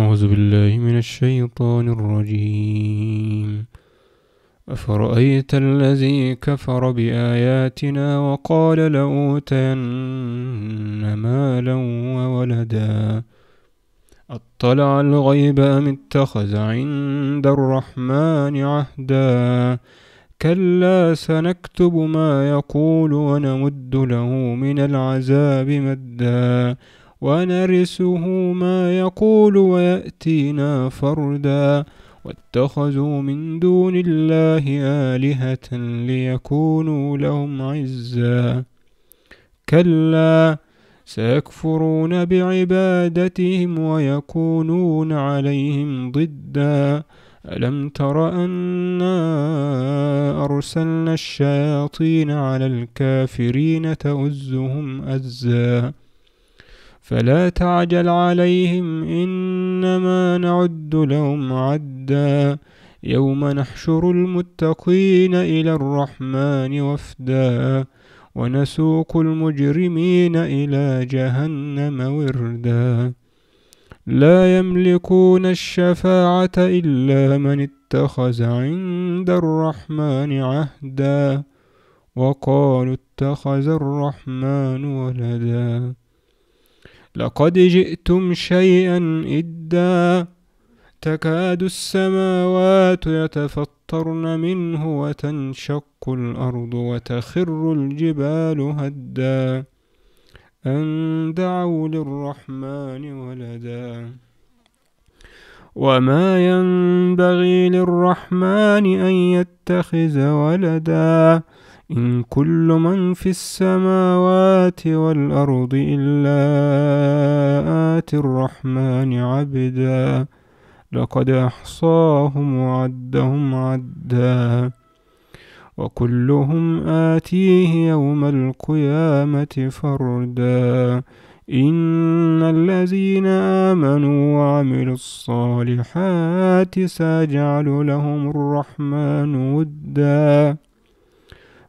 أعوذ بالله من الشيطان الرجيم أفرأيت الذي كفر بآياتنا وقال لأوتين مالا وولدا أطلع الغيب أم اتخذ عند الرحمن عهدا كلا سنكتب ما يقول ونمد له من العذاب مدا ونرثه ما يقول ويأتينا فردا واتخذوا من دون الله آلهة ليكونوا لهم عزا كلا سيكفرون بعبادتهم ويكونون عليهم ضدا ألم تر أنا أرسلنا الشياطين على الكافرين تؤزهم أزا فلا تعجل عليهم إنما نعد لهم عدا يوم نحشر المتقين إلى الرحمن وفدا ونسوق المجرمين إلى جهنم وردا لا يملكون الشفاعة إلا من اتخذ عند الرحمن عهدا وقالوا اتخذ الرحمن ولدا لقد جئتم شيئا إدا تكاد السماوات يتفطرن منه وتنشق الأرض وتخر الجبال هدا أن دعوا للرحمن ولدا وما ينبغي للرحمن أن يتخذ ولدا إن كل من في السماوات والأرض إلا آتي الرحمن عبدا لقد أحصاهم وعدهم عدا وكلهم آتيه يوم القيامة فردا إن الذين آمنوا وعملوا الصالحات سيجعل لهم الرحمن وداً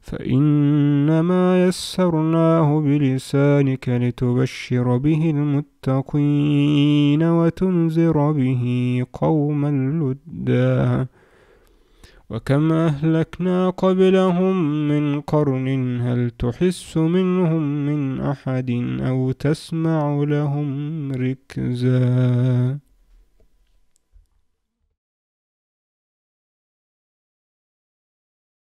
فإنما يسرناه بلسانك لتبشر به المتقين وتنذر به قوما لدا وكم أهلكنا قبلهم من قرن هل تحس منهم من أحد أو تسمع لهم ركزاً